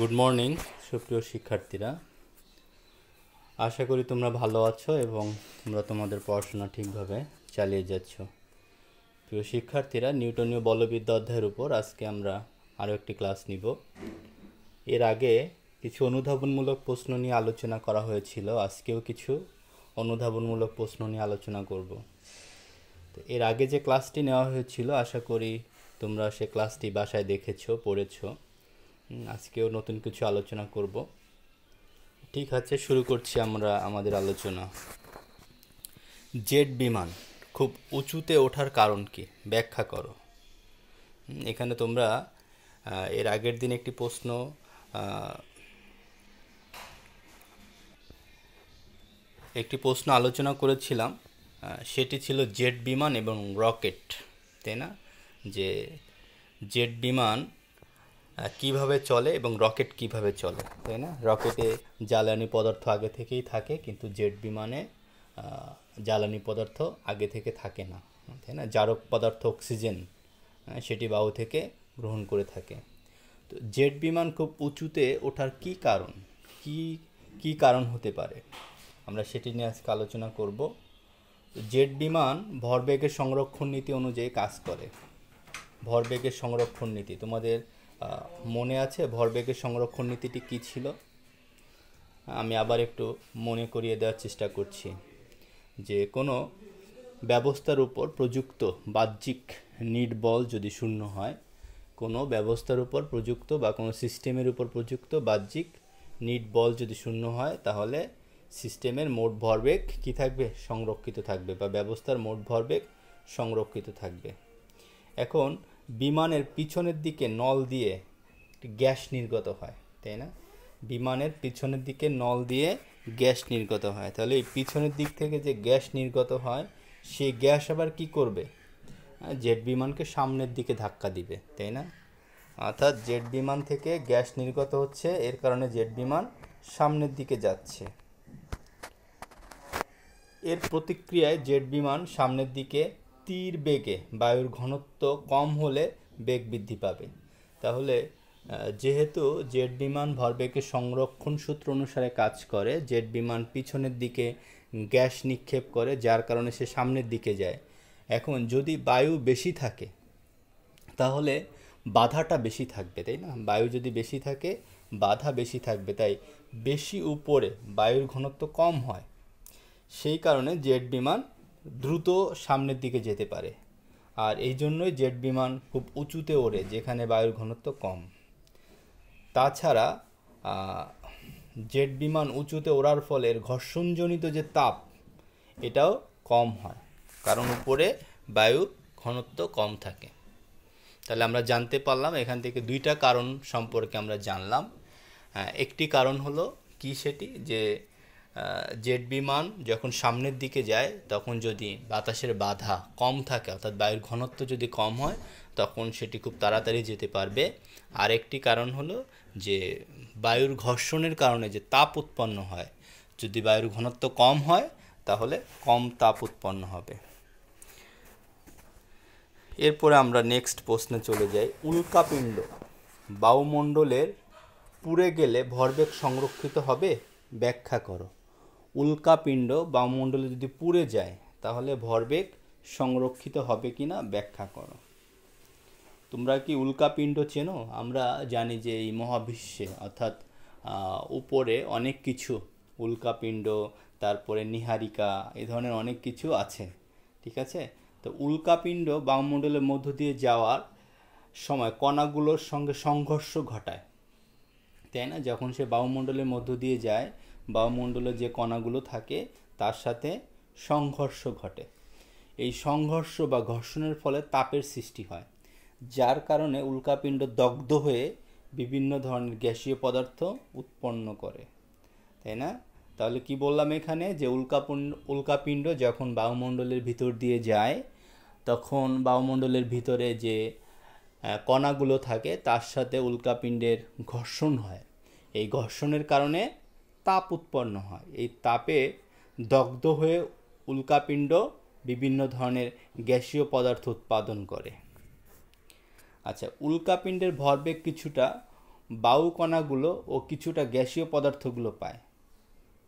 good morning সুপ্রিয় শিক্ষার্থীরা আশা করি তোমরা ভালো আছো এবং তোমরা তোমাদের পড়াশোনা ঠিকভাবে চালিয়ে যাচ্ছ প্রিয় শিক্ষার্থীরা নিউটনীয় বলবিদ্যা অধ্যায়ের উপর আজকে আমরা আরও একটি ক্লাস নিব এর আগে কিছু অনুধাবনমূলক প্রশ্ন নিয়ে আলোচনা করা হয়েছিল আজকেও কিছু অনুধাবনমূলক প্রশ্ন নিয়ে আলোচনা করব তো এর আগে যে ক্লাসটি নেওয়া হয়েছিল আশা করি তোমরা সে ক্লাসটি বাসায় দেখেছো পড়েছো আজকেও নতুন কিছু আলোচনা করব ঠিক আছে শুরু করছি আমরা আমাদের আলোচনা জেট বিমান খুব উঁচুতে ওঠার কারণ কি ব্যাখ্যা করো এখানে তোমরা এর আগের দিন একটি প্রশ্ন একটি প্রশ্ন আলোচনা করেছিলাম সেটি ছিল জেট বিমান এবং রকেট তাই না যে জেট বিমান কিভাবে চলে এবং রকেট কিভাবে চলে তাই না রকেটে জ্বালানি পদার্থ আগে থেকেই থাকে কিন্তু জেট বিমানে জ্বালানি পদার্থ আগে থেকে থাকে না তাই না জারক পদার্থ অক্সিজেন সেটি বায়ু থেকে গ্রহণ করে থাকে তো জেট বিমান খুব উঁচুতে ওঠার কি কারণ কি কি কারণ হতে পারে আমরা সেটি নিয়ে আজকে আলোচনা করব জেট বিমান ভরবেগের সংরক্ষণ নীতি অনুযায়ী কাজ করে ভরবেগের সংরক্ষণ নীতি তোমাদের মনে আছে ভরবেগের সংরক্ষণ নীতিটি কী ছিল আমি আবার একটু মনে করিয়ে দেওয়ার চেষ্টা করছি যে কোনো ব্যবস্থার উপর প্রযুক্ত বাহ্যিক নিট বল যদি শূন্য হয় কোনো ব্যবস্থার উপর প্রযুক্ত বা কোনো সিস্টেমের উপর প্রযুক্ত বাহ্যিক নিট বল যদি শূন্য হয় তাহলে সিস্টেমের মোট ভরবেগ কি থাকবে সংরক্ষিত থাকবে বা ব্যবস্থার মোট ভরবেগ সংরক্ষিত থাকবে এখন বিমানের পিছনের দিকে নল দিয়ে গ্যাস নির্গত হয় তাই না বিমানের পিছনের দিকে নল দিয়ে গ্যাস নির্গত হয় তাহলে এই পিছনের দিক থেকে যে গ্যাস নির্গত হয় সেই গ্যাস আবার কি করবে জেট বিমানকে সামনের দিকে ধাক্কা দিবে তাই না অর্থাৎ জেট বিমান থেকে গ্যাস নির্গত হচ্ছে এর কারণে জেট বিমান সামনের দিকে যাচ্ছে এর প্রতিক্রিয়ায় জেট বিমান সামনের দিকে তীর বেগে বায়ুর ঘনত্ব কম হলে বেগ বৃদ্ধি পাবে তাহলে যেহেতু জেট বিমান ভরবেগের সংরক্ষণ সূত্র অনুসারে কাজ করে জেট বিমান পিছনের দিকে গ্যাস নিক্ষেপ করে যার কারণে সে সামনের দিকে যায় এখন যদি বায়ু বেশি থাকে তাহলে বাধাটা বেশি থাকবে তাই না বায়ু যদি বেশি থাকে বাধা বেশি থাকবে তাই বেশি উপরে বায়ুর ঘনত্ব কম হয় সেই কারণে জেট বিমান দ্রুত সামনের দিকে যেতে পারে আর এই জন্যই জেট বিমান খুব উঁচুতে ওড়ে যেখানে বায়ুর ঘনত্ব কম তাছাড়া জেট বিমান উঁচুতে ওড়ার ফলে ঘর্ষণজনিত যে তাপ এটাও কম হয় কারণ উপরে বায়ুর ঘনত্ব কম থাকে তাহলে আমরা জানতে পারলাম এখান থেকে দুইটা কারণ সম্পর্কে আমরা জানলাম একটি কারণ হলো কি সেটি যে জেট বিমান যখন সামনের দিকে যায় তখন যদি বাতাসের বাধা কম থাকে অর্থাৎ বায়ুর ঘনত্ব যদি কম হয় তখন সেটি খুব তাড়াতাড়ি যেতে পারবে আরেকটি কারণ হলো যে বায়ুর ঘর্ষণের কারণে যে তাপ উৎপন্ন হয় যদি বায়ুর ঘনত্ব কম হয় তাহলে কম তাপ উৎপন্ন হবে এরপরে আমরা নেক্সট প্রশ্নে চলে যাই উল্কাপিণ্ড বায়ুমণ্ডলের পুড়ে গেলে ভরবেগ সংরক্ষিত হবে ব্যাখ্যা করো উল্কাপিণ্ড বায়ুমণ্ডলে যদি পুড়ে যায় তাহলে ভরবেগ সংরক্ষিত হবে কি না ব্যাখ্যা করো তোমরা কি উল্কাপিণ্ড চেনো আমরা জানি যে এই মহাবিশ্বে অর্থাৎ উপরে অনেক কিছু উল্কাপিণ্ড তারপরে নিহারিকা এ ধরনের অনেক কিছু আছে ঠিক আছে তো উল্কাপিণ্ড বায়ুমণ্ডলের মধ্য দিয়ে যাওয়ার সময় কণাগুলোর সঙ্গে সংঘর্ষ ঘটায় তাই না যখন সে বায়ুমণ্ডলের মধ্য দিয়ে যায় বায়ুমণ্ডলে যে কণাগুলো থাকে তার সাথে সংঘর্ষ ঘটে এই সংঘর্ষ বা ঘর্ষণের ফলে তাপের সৃষ্টি হয় যার কারণে উল্কাপিণ্ড দগ্ধ হয়ে বিভিন্ন ধরনের গ্যাসীয় পদার্থ উৎপন্ন করে তাই না তাহলে কি বললাম এখানে যে উল্কাপিণ্ড উল্কাপিণ্ড যখন বায়ুমণ্ডলের ভিতর দিয়ে যায় তখন বায়ুমণ্ডলের ভিতরে যে কণাগুলো থাকে তার সাথে উল্কাপিণ্ডের ঘর্ষণ হয় এই ঘর্ষণের কারণে তাপ উৎপন্ন হয় এই তাপে দগ্ধ হয়ে উল্কাপিণ্ড বিভিন্ন ধরনের গ্যাসীয় পদার্থ উৎপাদন করে আচ্ছা উল্কাপিণ্ডের ভরবেগ কিছুটা কণাগুলো ও কিছুটা গ্যাসীয় পদার্থগুলো পায়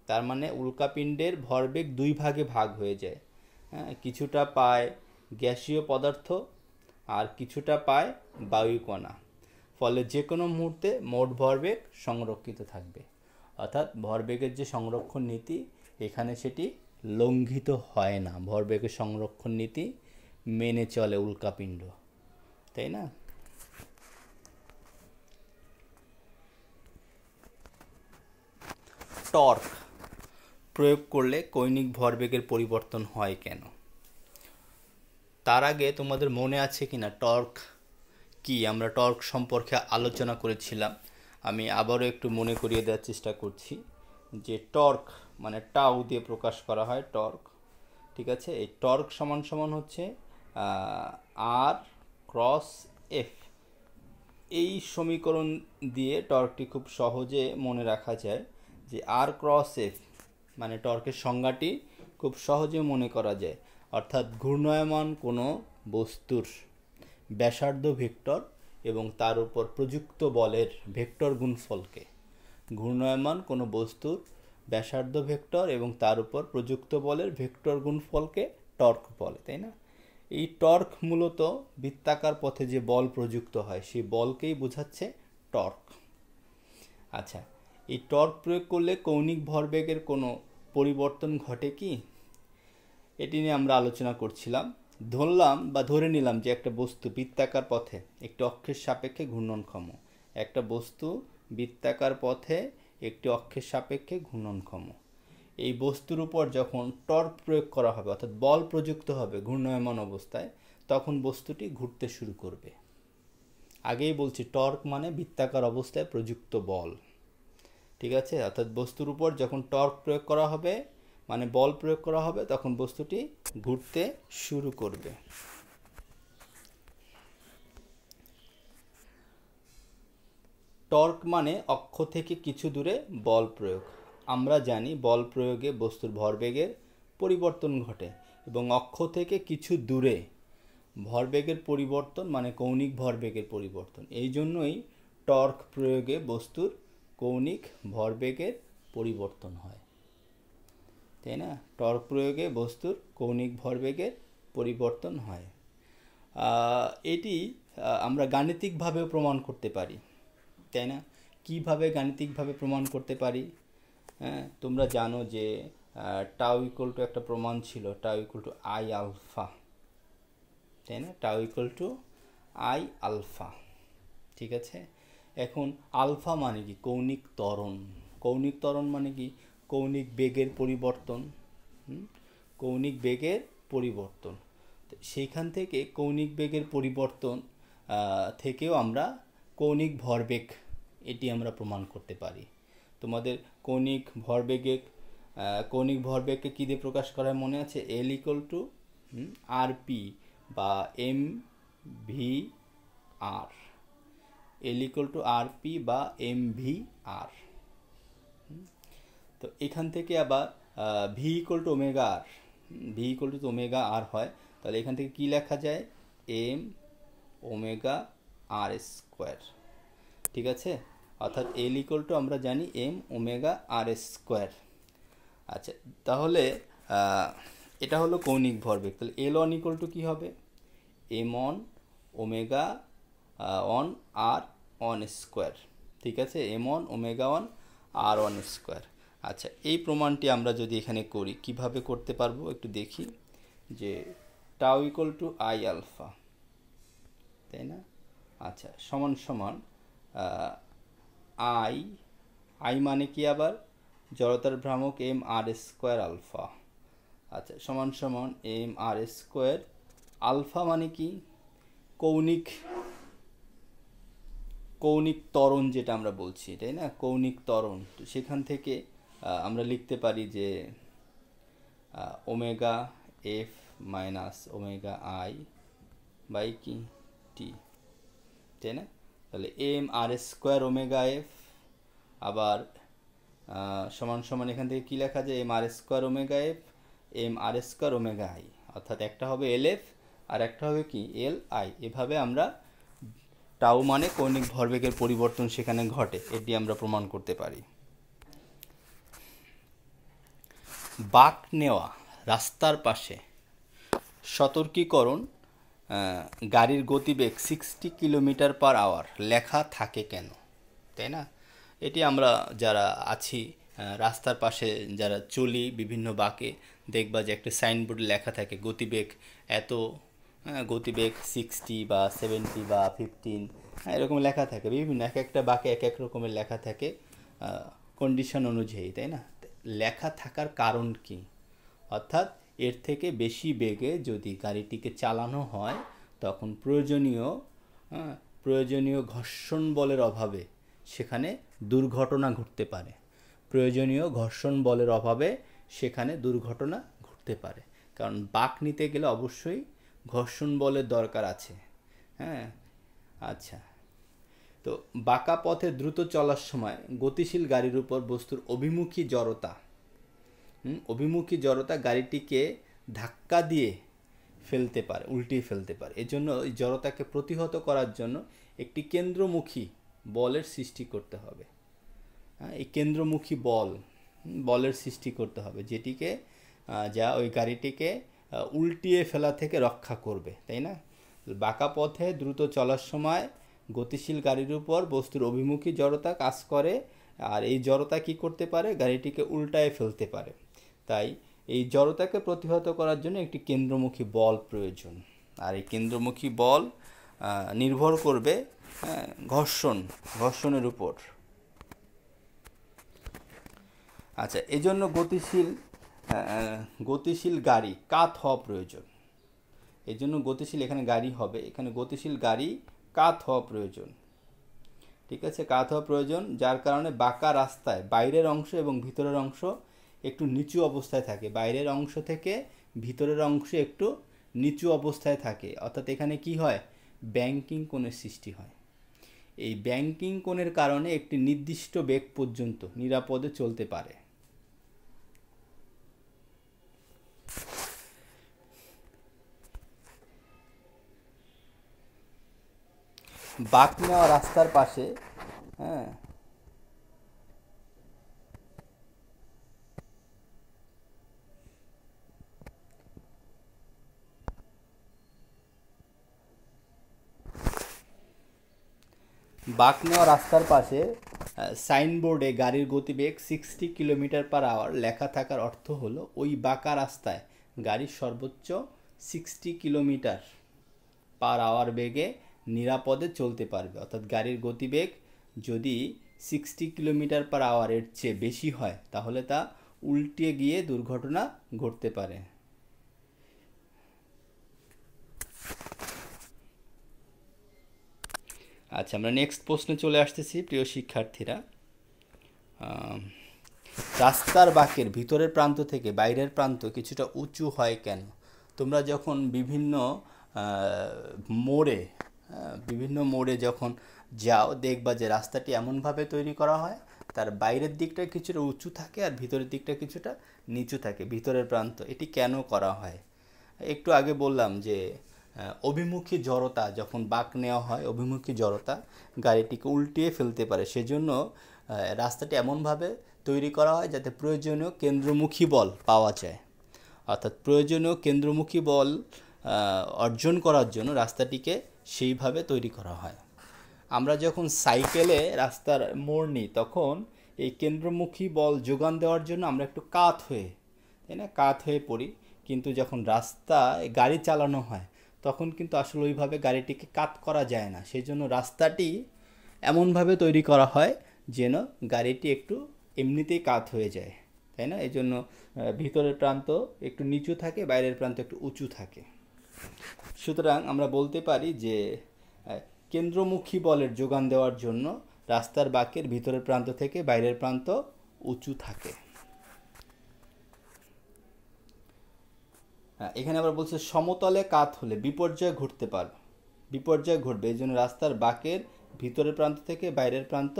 তার মানে উল্কাপিণ্ডের ভরবেগ দুই ভাগে ভাগ হয়ে যায় হ্যাঁ কিছুটা পায় গ্যাসীয় পদার্থ আর কিছুটা পায় বায়ুকণা ফলে যে কোনো মুহূর্তে মোট ভরবেগ সংরক্ষিত থাকবে অর্থাৎ ভরবেগের যে সংরক্ষণ নীতি এখানে সেটি লঙ্ঘিত হয় না ভরবেগের সংরক্ষণ নীতি মেনে চলে উল্কাপিণ্ড তাই না টর্ক প্রয়োগ করলে কৈনিক ভরবেগের পরিবর্তন হয় কেন তার আগে তোমাদের মনে আছে কি না টর্ক কি আমরা টর্ক সম্পর্কে আলোচনা করেছিলাম আমি আবারও একটু মনে করিয়ে দেওয়ার চেষ্টা করছি যে টর্ক মানে টাউ দিয়ে প্রকাশ করা হয় টর্ক ঠিক আছে এই টর্ক সমান সমান হচ্ছে আর ক্রস এফ এই সমীকরণ দিয়ে টর্কটি খুব সহজে মনে রাখা যায় যে আর ক্রস এফ মানে টর্কের সংজ্ঞাটি খুব সহজে মনে করা যায় অর্থাৎ ঘূর্ণায়মান কোনো বস্তুর ব্যাসার্ধ ভেক্টর এবং তার উপর প্রযুক্ত বলের ভেক্টর গুণফলকে ঘূর্ণায়মান কোনো বস্তুর ব্যাসার্ধ ভেক্টর এবং তার উপর প্রযুক্ত বলের ভেক্টর গুণফলকে টর্ক বলে তাই না এই টর্ক মূলত বৃত্তাকার পথে যে বল প্রযুক্ত হয় সেই বলকেই বোঝাচ্ছে টর্ক আচ্ছা এই টর্ক প্রয়োগ করলে কৌণিক ভরবেগের কোনো পরিবর্তন ঘটে কি এটি নিয়ে আমরা আলোচনা করছিলাম ধরলাম বা ধরে নিলাম যে একটা বস্তু বৃত্তাকার পথে একটি অক্ষের সাপেক্ষে ঘূর্ণনক্ষম একটা বস্তু বৃত্তাকার পথে একটি অক্ষের সাপেক্ষে ঘূর্ণনক্ষম এই বস্তুর উপর যখন টর্ক প্রয়োগ করা হবে অর্থাৎ বল প্রযুক্ত হবে ঘূর্ণয়মান অবস্থায় তখন বস্তুটি ঘুরতে শুরু করবে আগেই বলছি টর্ক মানে বৃত্তাকার অবস্থায় প্রযুক্ত বল ঠিক আছে অর্থাৎ বস্তুর উপর যখন টর্ক প্রয়োগ করা হবে মানে বল প্রয়োগ করা হবে তখন বস্তুটি ঘুরতে শুরু করবে টর্ক মানে অক্ষ থেকে কিছু দূরে বল প্রয়োগ আমরা জানি বল প্রয়োগে বস্তুর ভরবেগের পরিবর্তন ঘটে এবং অক্ষ থেকে কিছু দূরে ভরবেগের পরিবর্তন মানে কৌণিক ভরবেগের পরিবর্তন এই জন্যই টর্ক প্রয়োগে বস্তুর কৌণিক ভরবেগের পরিবর্তন হয় তাই না টর্ক প্রয়োগে বস্তুর কৌণিক ভরবেগের পরিবর্তন হয় এটি আমরা গাণিতিকভাবেও প্রমাণ করতে পারি তাই না কীভাবে গাণিতিকভাবে প্রমাণ করতে পারি হ্যাঁ তোমরা জানো যে টাউ ইকুয়াল টু একটা প্রমাণ ছিল tau equal to I alpha তাই না tau equal to I alpha ঠিক আছে এখন আলফা মানে কি কৌণিক তরণ কৌণিক তরণ মানে কি কৌণিক বেগের পরিবর্তন কৌণিক বেগের পরিবর্তন সেইখান থেকে কৌণিক বেগের পরিবর্তন থেকেও আমরা কৌণিক ভরবেগ এটি আমরা প্রমাণ করতে পারি তোমাদের কৌণিক ভরবেগে কৌণিক ভরবেগকে কী দিয়ে প্রকাশ করা মনে আছে L equal to R P বা M V R L equal to R P বা এম ভি আর তো এখান থেকে আবার V equal to omega R V equal to omega R হয় তাহলে এখান থেকে কি লেখা যায় এম ওমেগা আর স্কোয়ার ঠিক আছে অর্থাৎ এল ইকোল টু আমরা জানি এম ওমেগা আর স্কোয়ার আচ্ছা তাহলে এটা হলো কৌণিক ভরবেগ তাহলে এল অন ইকোল টু কী হবে M N omega N R N square ঠিক আছে M N omega N R N square আচ্ছা এই প্রমাণটি আমরা যদি এখানে করি কিভাবে করতে পারবো একটু দেখি যে টাও ইকল টু আই আলফা তাই না আচ্ছা সমান সমান আই আই মানে কি আবার জড়তার ভ্রামক এম আর স্কোয়ার আলফা আচ্ছা সমান সমান এম আর স্কোয়ার আলফা মানে কি কৌণিক কৌণিক তরণ যেটা আমরা বলছি তাই না কৌণিক তরণ তো সেখান থেকে আমরা লিখতে পারি যে omega F minus omega I by কি টি তাই না তাহলে M R square omega F আবার সমান সমান এখান থেকে কী লেখা যায় M R square omega F M R square omega I অর্থাৎ একটা হবে এল এফ আর একটা হবে কি এল আই এভাবে আমরা টাও মানে কৌণিক ভরবেগের পরিবর্তন সেখানে ঘটে এটি আমরা প্রমাণ করতে পারি বাক নেওয়া রাস্তার পাশে সতর্কীকরণ গাড়ির গতিবেগ সিক্সটি কিলোমিটার পার আওয়ার লেখা থাকে কেন তাই না এটি আমরা যারা আছি রাস্তার পাশে যারা চলি বিভিন্ন বাঁকে দেখবা যে একটা সাইনবোর্ড লেখা থাকে গতিবেগ এত গতিবেগ সিক্সটি বা সেভেন্টি বা ফিফটিন হ্যাঁ, এরকম লেখা থাকে বিভিন্ন এক একটা বাঁকে এক এক রকমের লেখা থাকে কন্ডিশন অনুযায়ী তাই না লেখা থাকার কারণ কি অর্থাৎ এর থেকে বেশি বেগে যদি গাড়িটিকে চালানো হয় তখন প্রয়োজনীয় প্রয়োজনীয় ঘর্ষণ বলের অভাবে সেখানে দুর্ঘটনা ঘটতে পারে প্রয়োজনীয় ঘর্ষণ বলের অভাবে সেখানে দুর্ঘটনা ঘটতে পারে কারণ বাক নিতে গেলে অবশ্যই ঘর্ষণ বলের দরকার আছে হ্যাঁ আচ্ছা তো বাঁকা পথে দ্রুত চলার সময় গতিশীল গাড়ির উপর বস্তুর অভিমুখী জড়তা অভিমুখী জড়তা গাড়িটিকে ধাক্কা দিয়ে ফেলতে পারে উল্টিয়ে ফেলতে পারে এজন্য জড়তাকে প্রতিহত করার জন্য একটি কেন্দ্রমুখী বলের সৃষ্টি করতে হবে হ্যাঁ, এই কেন্দ্রমুখী বল বলের সৃষ্টি করতে হবে যেটিকে যা ওই গাড়িটিকে উল্টিয়ে ফেলা থেকে রক্ষা করবে তাই না বাঁকা পথে দ্রুত চলার সময় গতিশীল গাড়ির উপর বস্তুর অভিমুখী জড়তা কাজ করে আর এই জড়তা কি করতে পারে গাড়িটিকে উল্টায় ফেলতে পারে তাই এই জড়তাকে প্রতিহত করার জন্য একটি কেন্দ্রমুখী বল প্রয়োজন আর এই কেন্দ্রমুখী বল নির্ভর করবে ঘর্ষণ ঘর্ষণের উপর আচ্ছা এজন্য গতিশীল গতিশীল গাড়ি কাত হওয়া প্রয়োজন এজন্য গতিশীল এখানে গাড়ি হবে এখানে গতিশীল গাড়ি কাত হওয়া প্রয়োজন ঠিক আছে কাত হওয়া প্রয়োজন যার কারণে বাঁকা রাস্তায় বাইরের অংশ এবং ভিতরের অংশ একটু নিচু অবস্থায় থাকে বাইরের অংশ থেকে ভিতরের অংশ একটু নিচু অবস্থায় থাকে অর্থাৎ এখানে কি হয় ব্যাংকিং কোণের সৃষ্টি হয় এই ব্যাংকিং কোণের কারণে একটি নির্দিষ্ট বেগ পর্যন্ত নিরাপদে চলতে পারে বাঁক নেওয়া রাস্তার পাশে হ্যাঁ বাঁক নেওয়া রাস্তার পাশে সাইনবোর্ডে গাড়ির গতিবেগ সিক্সটি কিলোমিটার পার আওয়ার লেখা থাকার অর্থ হলো ওই বাঁকা রাস্তায় গাড়ির সর্বোচ্চ সিক্সটি কিলোমিটার পার আওয়ার বেগে নিরাপদে চলতে পারবে অর্থাৎ গাড়ির গতিবেগ যদি সিক্সটি কিলোমিটার পার আওয়ারের চেয়ে বেশি হয় তাহলে তা উল্টে গিয়ে দুর্ঘটনা ঘটতে পারে আচ্ছা আমরা নেক্সট প্রশ্নে চলে আসতেছি প্রিয় শিক্ষার্থীরা রাস্তার বাঁকের ভিতরের প্রান্ত থেকে বাইরের প্রান্ত কিছুটা উঁচু হয় কেন তোমরা যখন বিভিন্ন মোড়ে বিভিন্ন মোড়ে যখন যাও দেখবা যে রাস্তাটি এমনভাবে তৈরি করা হয় তার বাইরের দিকটা কিছুটা উঁচু থাকে আর ভিতরের দিকটা কিছুটা নিচু থাকে ভিতরের প্রান্ত এটি কেন করা হয় একটু আগে বললাম যে অভিমুখী জড়তা যখন বাঁক নেওয়া হয় অভিমুখী জড়তা গাড়িটিকে উল্টিয়ে ফেলতে পারে সেজন্য রাস্তাটি এমনভাবে তৈরি করা হয় যাতে প্রয়োজনীয় কেন্দ্রমুখী বল পাওয়া যায় অর্থাৎ প্রয়োজনীয় কেন্দ্রমুখী বল অর্জন করার জন্য রাস্তাটিকে সেইভাবে তৈরি করা হয় আমরা যখন সাইকেলে রাস্তার মোড় নিই তখন এই কেন্দ্রমুখী বল যোগান দেওয়ার জন্য আমরা একটু কাত হয়ে তাই না কাত হয়ে পড়ি কিন্তু যখন রাস্তা গাড়ি চালানো হয় তখন কিন্তু আসলে ওইভাবে গাড়িটিকে কাত করা যায় না সেই জন্য রাস্তাটি এমনভাবে তৈরি করা হয় যেন গাড়িটি একটু এমনিতেই কাত হয়ে যায় তাই না এই জন্য ভিতরের প্রান্ত একটু নিচু থাকে বাইরের প্রান্ত একটু উঁচু থাকে সুতরাং আমরা বলতে পারি যে কেন্দ্রমুখী বলের যোগান দেওয়ার জন্য রাস্তার বাঁকের ভিতরের প্রান্ত থেকে বাইরের প্রান্ত উঁচু থাকে হ্যাঁ, এখানে আবার বলছে সমতলে কাত হলে বিপর্যয় ঘটতে পারবে বিপর্যয় ঘটবে এই জন্য রাস্তার বাঁকের ভিতরের প্রান্ত থেকে বাইরের প্রান্ত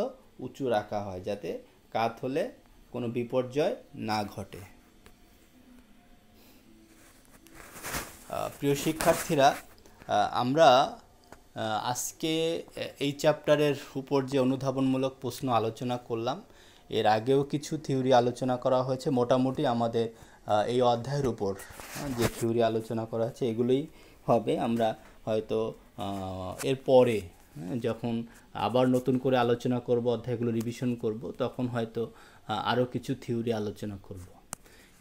উঁচু রাখা হয় যাতে কাত হলে কোনো বিপর্যয় না ঘটে প্রিয় শিক্ষার্থীরা আমরা আজকে এই চ্যাপ্টারের উপর যে অনুধাবনমূলক প্রশ্ন আলোচনা করলাম এর আগেও কিছু থিওরি আলোচনা করা হয়েছে মোটামুটি আমাদের এই অধ্যায়ের উপর যে থিওরি আলোচনা করা হয়েছে এগুলোই হবে আমরা হয়তো এর পরে যখন আবার নতুন করে আলোচনা করব অধ্যায়গুলো রিভিশন করব তখন হয়তো আরও কিছু থিওরি আলোচনা করব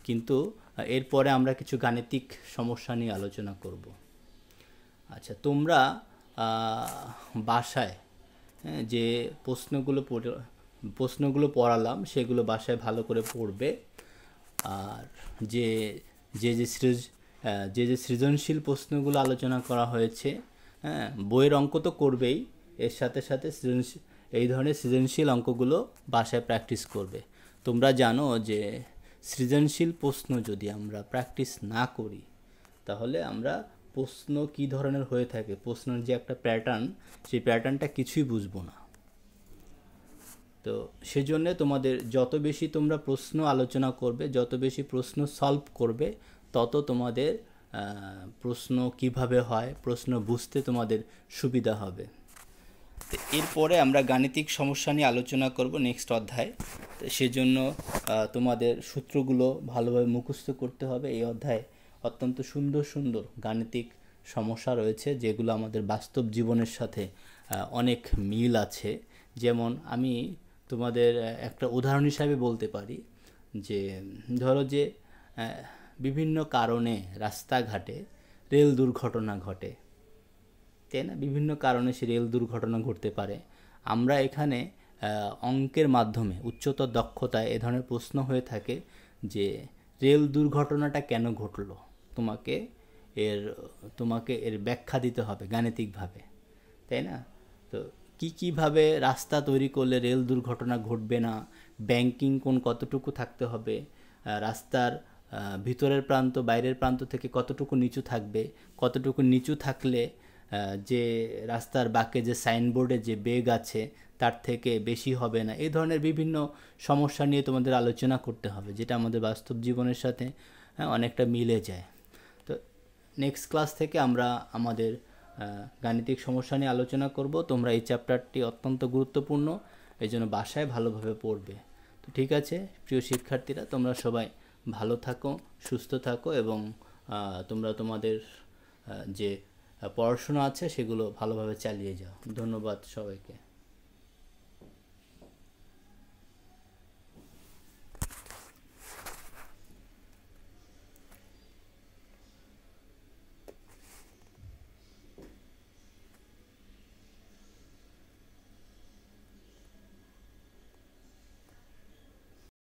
কিন্তু এরপরে আমরা কিছু গাণিতিক সমস্যা নিয়ে আলোচনা করব আচ্ছা তোমরা বাসায় হ্যাঁ, যে প্রশ্নগুলো পড়ে প্রশ্নগুলো পড়ালাম সেগুলো বাসায় ভালো করে পড়বে আর যে যে যে সৃজ যে যে সৃজনশীল প্রশ্নগুলো আলোচনা করা হয়েছে হ্যাঁ বইয়ের অঙ্ক তো করবেই এর সাথে সাথে সৃজনশীল এই ধরনের সৃজনশীল অঙ্কগুলো বাসায় প্র্যাকটিস করবে তোমরা জানো যে সৃজনশীল প্রশ্ন যদি আমরা প্র্যাকটিস না করি তাহলে আমরা প্রশ্ন কি ধরনের হয়ে থাকে প্রশ্নের যে একটা প্যাটার্ন সেই প্যাটার্নটা কিছুই বুঝবো না তো সেজন্য তোমাদের যত বেশি তোমরা প্রশ্ন আলোচনা করবে যত বেশি প্রশ্ন সলভ করবে তত তোমাদের প্রশ্ন কিভাবে হয় প্রশ্ন বুঝতে তোমাদের সুবিধা হবে তো এরপরে আমরা গাণিতিক সমস্যা নিয়ে আলোচনা করব নেক্সট অধ্যায় তো সেজন্য তোমাদের সূত্রগুলো ভালোভাবে মুখস্থ করতে হবে এই অধ্যায়ে অত্যন্ত সুন্দর সুন্দর গাণিতিক সমস্যা রয়েছে যেগুলো আমাদের বাস্তব জীবনের সাথে অনেক মিল আছে যেমন আমি তোমাদের একটা উদাহরণ হিসাবে বলতে পারি যে ধরো যে বিভিন্ন কারণে রাস্তাঘাটে রেল দুর্ঘটনা ঘটে তাই না বিভিন্ন কারণে সে রেল দুর্ঘটনা ঘটতে পারে আমরা এখানে অঙ্কের মাধ্যমে উচ্চতর দক্ষতায় এ ধরনের প্রশ্ন হয়ে থাকে যে রেল দুর্ঘটনাটা কেন ঘটলো তোমাকে এর তোমাকে এর ব্যাখ্যা দিতে হবে গাণিতিকভাবে তাই না তো কী কীভাবে রাস্তা তৈরি করলে রেল দুর্ঘটনা ঘটবে না ব্যাংকিং কোন কতটুকু থাকতে হবে রাস্তার ভিতরের প্রান্ত বাইরের প্রান্ত থেকে কতটুকু নিচু থাকবে কতটুকু নিচু থাকলে যে রাস্তার বাঁকে যে সাইনবোর্ডে যে বেগ আছে তার থেকে বেশি হবে না এই ধরনের বিভিন্ন সমস্যা নিয়ে তোমাদের আলোচনা করতে হবে যেটা আমাদের বাস্তব জীবনের সাথে হ্যাঁ, অনেকটা মিলে যায় তো নেক্সট ক্লাস থেকে আমরা আমাদের গাণিতিক সমস্যা নিয়ে আলোচনা করব তোমরা এই চ্যাপ্টারটি অত্যন্ত গুরুত্বপূর্ণ এই জন্য বাসায় ভালোভাবে পড়বে তো ঠিক আছে প্রিয় শিক্ষার্থীরা তোমরা সবাই ভালো থাকো সুস্থ থাকো এবং তোমরা তোমাদের যে পড়াশোনা আছে সেগুলো ভালোভাবে চালিয়ে যাও ধন্যবাদ সবাইকে